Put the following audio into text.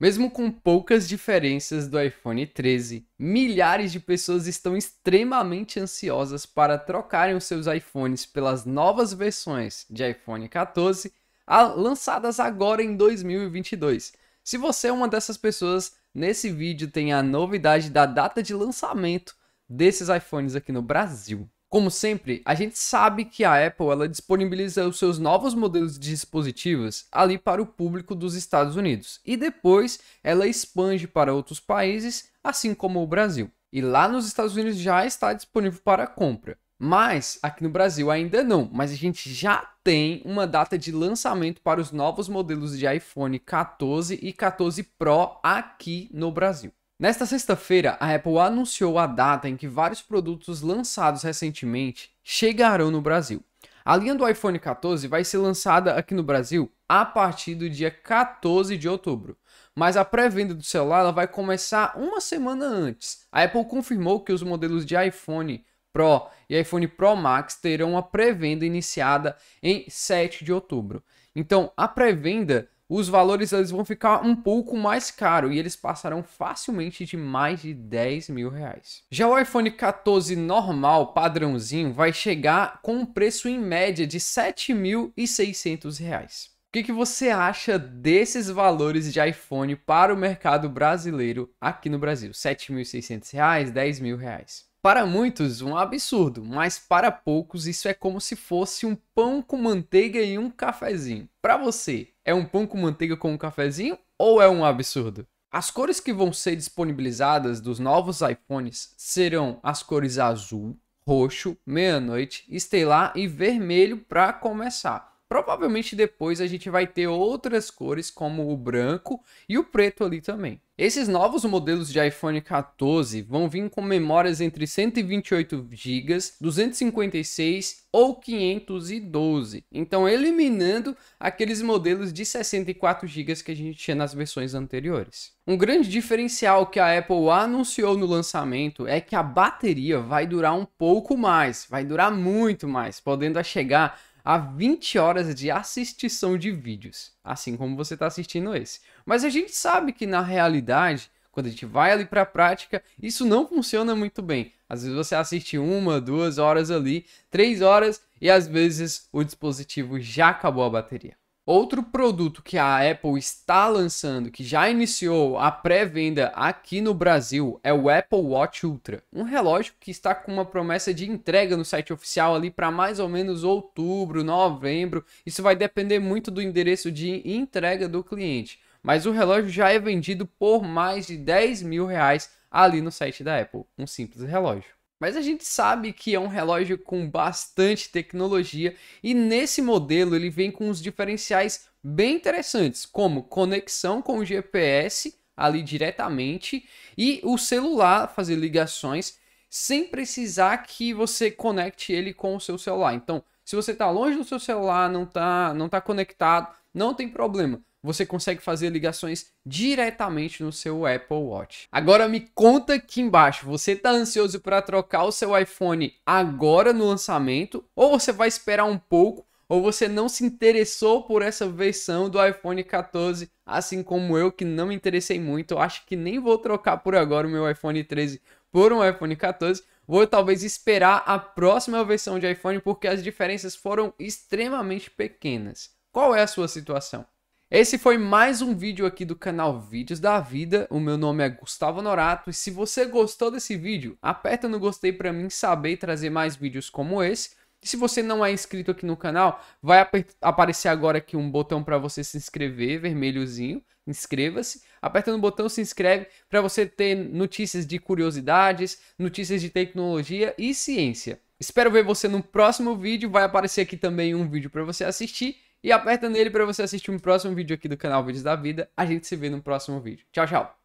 Mesmo com poucas diferenças do iPhone 13, milhares de pessoas estão extremamente ansiosas para trocarem os seus iPhones pelas novas versões de iPhone 14 lançadas agora em 2022. Se você é uma dessas pessoas, nesse vídeo tem a novidade da data de lançamento desses iPhones aqui no Brasil. Como sempre, a gente sabe que a Apple ela disponibiliza os seus novos modelos de dispositivos ali para o público dos Estados Unidos e depois ela expande para outros países, assim como o Brasil. E lá nos Estados Unidos já está disponível para compra, mas aqui no Brasil ainda não. Mas a gente já tem uma data de lançamento para os novos modelos de iPhone 14 e 14 Pro aqui no Brasil. Nesta sexta-feira, a Apple anunciou a data em que vários produtos lançados recentemente chegarão no Brasil. A linha do iPhone 14 vai ser lançada aqui no Brasil a partir do dia 14 de outubro, mas a pré-venda do celular vai começar uma semana antes. A Apple confirmou que os modelos de iPhone Pro e iPhone Pro Max terão a pré-venda iniciada em 7 de outubro. Então, a pré-venda os valores eles vão ficar um pouco mais caro e eles passarão facilmente de mais de 10 mil reais. Já o iPhone 14 normal, padrãozinho, vai chegar com um preço em média de 7.600 reais. O que, que, você acha desses valores de iPhone para o mercado brasileiro aqui no Brasil? R$ 7.600, reais, 10 mil reais. Para muitos, um absurdo, mas para poucos isso é como se fosse um pão com manteiga e um cafezinho. Para você, é um pão com manteiga com um cafezinho ou é um absurdo? As cores que vão ser disponibilizadas dos novos iPhones serão as cores azul, roxo, meia-noite, estelar e vermelho para começar. Provavelmente depois a gente vai ter outras cores como o branco e o preto ali também. Esses novos modelos de iPhone 14 vão vir com memórias entre 128 GB, 256 ou 512. Então eliminando aqueles modelos de 64 GB que a gente tinha nas versões anteriores. Um grande diferencial que a Apple anunciou no lançamento é que a bateria vai durar um pouco mais, vai durar muito mais, podendo chegar a 20 horas de assistição de vídeos, assim como você está assistindo esse. Mas a gente sabe que na realidade, quando a gente vai ali para a prática, isso não funciona muito bem. Às vezes você assiste uma, duas horas ali, três horas e às vezes o dispositivo já acabou a bateria. Outro produto que a Apple está lançando, que já iniciou a pré-venda aqui no Brasil, é o Apple Watch Ultra, um relógio que está com uma promessa de entrega no site oficial ali para mais ou menos outubro, novembro. Isso vai depender muito do endereço de entrega do cliente, mas o relógio já é vendido por mais de 10 mil reais ali no site da Apple, um simples relógio. Mas a gente sabe que é um relógio com bastante tecnologia e nesse modelo ele vem com uns diferenciais bem interessantes, como conexão com o GPS ali diretamente e o celular fazer ligações sem precisar que você conecte ele com o seu celular. Então, se você está longe do seu celular, não está não tá conectado, não tem problema você consegue fazer ligações diretamente no seu Apple Watch. Agora me conta aqui embaixo, você está ansioso para trocar o seu iPhone agora no lançamento ou você vai esperar um pouco? Ou você não se interessou por essa versão do iPhone 14, assim como eu que não me interessei muito, acho que nem vou trocar por agora o meu iPhone 13 por um iPhone 14, vou talvez esperar a próxima versão de iPhone porque as diferenças foram extremamente pequenas. Qual é a sua situação? Esse foi mais um vídeo aqui do canal Vídeos da Vida. O meu nome é Gustavo Norato e se você gostou desse vídeo, aperta no gostei para mim saber e trazer mais vídeos como esse. E se você não é inscrito aqui no canal, vai ap aparecer agora aqui um botão para você se inscrever, vermelhozinho. Inscreva-se. Aperta no botão se inscreve para você ter notícias de curiosidades, notícias de tecnologia e ciência. Espero ver você no próximo vídeo. Vai aparecer aqui também um vídeo para você assistir e aperta nele para você assistir um próximo vídeo aqui do canal Vídeos da Vida. A gente se vê no próximo vídeo. Tchau, tchau!